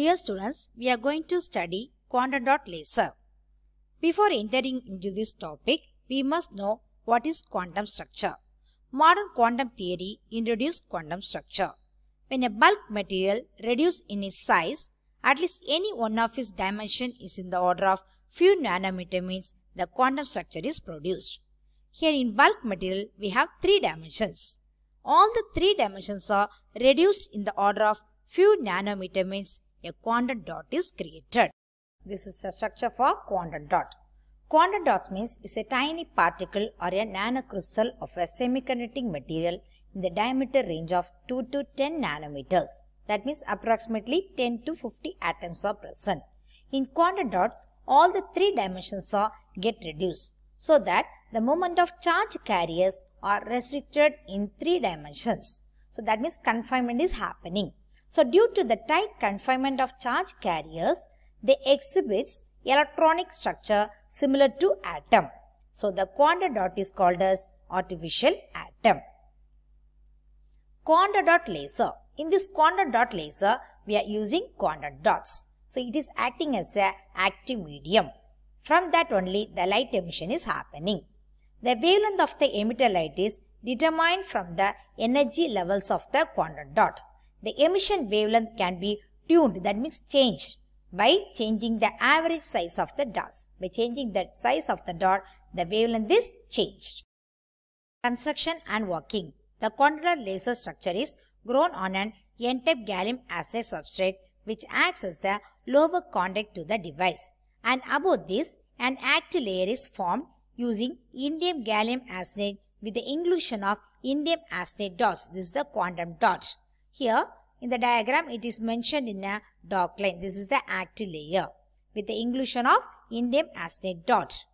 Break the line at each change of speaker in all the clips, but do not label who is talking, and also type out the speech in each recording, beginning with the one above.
Dear students, we are going to study quantum dot laser. Before entering into this topic, we must know what is quantum structure. Modern quantum theory introduced quantum structure. When a bulk material reduces in its size, at least any one of its dimension is in the order of few nanometer means the quantum structure is produced. Here in bulk material, we have three dimensions. All the three dimensions are reduced in the order of few nanometer means a quantum dot is created. This is the structure for quantum dot. Quantum dot means is a tiny particle or a nanocrystal of a semiconducting material in the diameter range of 2 to 10 nanometers. That means approximately 10 to 50 atoms are present. In quantum dots, all the three dimensions are get reduced so that the moment of charge carriers are restricted in three dimensions. So that means confinement is happening. So due to the tight confinement of charge carriers, they exhibits electronic structure similar to atom. So the quanta dot is called as artificial atom. Quanta dot laser. In this quanta dot laser, we are using quanta dots. So it is acting as a active medium. From that only the light emission is happening. The wavelength of the emitter light is determined from the energy levels of the quantum dot the emission wavelength can be tuned, that means changed by changing the average size of the dots. By changing the size of the dot, the wavelength is changed. Construction and working. The condular laser structure is grown on an n-type gallium assay substrate which acts as the lower contact to the device. And above this, an active layer is formed using indium gallium arsenide with the inclusion of indium arsenide dots. This is the quantum dot. Here in the diagram it is mentioned in a dark line. This is the active layer with the inclusion of indium astenate dot.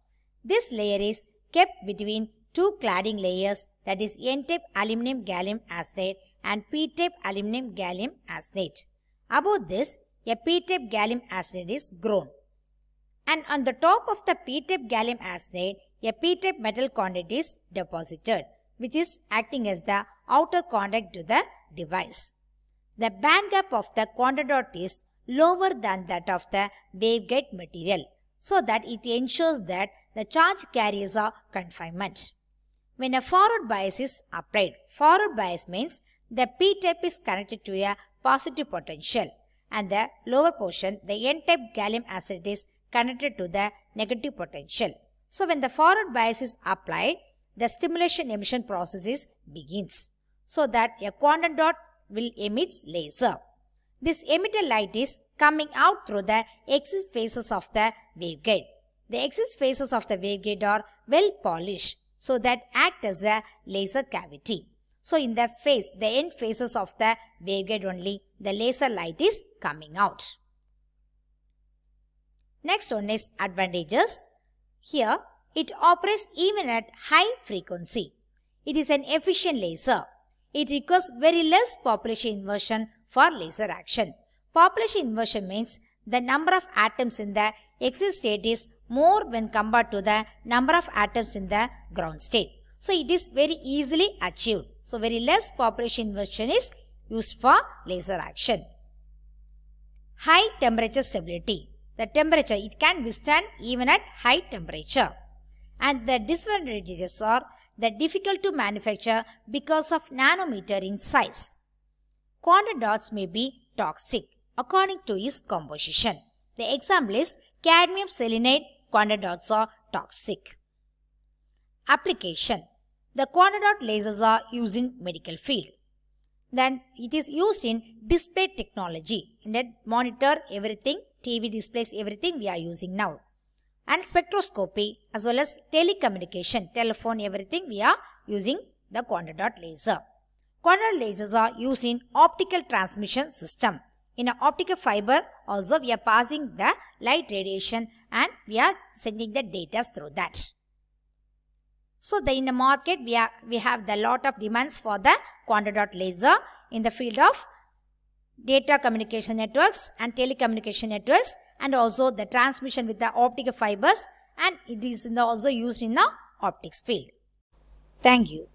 This layer is kept between two cladding layers that is N-type aluminum gallium astenate and P-type aluminum gallium astenate. Above this, a P-type gallium astenate is grown. And on the top of the P-type gallium astenate, a P-type metal conduct is deposited, which is acting as the outer contact to the device. The band gap of the quantum dot is lower than that of the waveguide material so that it ensures that the charge carriers are confinement. When a forward bias is applied, forward bias means the p-type is connected to a positive potential and the lower portion, the n-type gallium acid is connected to the negative potential. So when the forward bias is applied, the stimulation emission process begins so that a quantum dot will emit laser. This emitted light is coming out through the exit faces of the waveguide. The exit faces of the waveguide are well polished so that act as a laser cavity. So in the face, the end faces of the waveguide only, the laser light is coming out. Next one is advantages. Here, it operates even at high frequency. It is an efficient laser. It requires very less population inversion for laser action. Population inversion means the number of atoms in the excited state is more when compared to the number of atoms in the ground state. So it is very easily achieved. So very less population inversion is used for laser action. High temperature stability. The temperature, it can withstand even at high temperature and the disadvantages are that difficult to manufacture because of nanometer in size. Quantum dots may be toxic according to its composition. The example is cadmium selenide quantum dots are toxic. Application The quantum dot lasers are used in medical field. Then it is used in display technology. In that monitor everything, TV displays everything we are using now and spectroscopy as well as telecommunication, telephone, everything we are using the quantum dot laser. Quantum lasers are used in optical transmission system. In an optical fiber also we are passing the light radiation and we are sending the data through that. So the, in the market we, are, we have the lot of demands for the quantum dot laser in the field of data communication networks and telecommunication networks and also the transmission with the optical fibers and it is also used in the optics field. Thank you.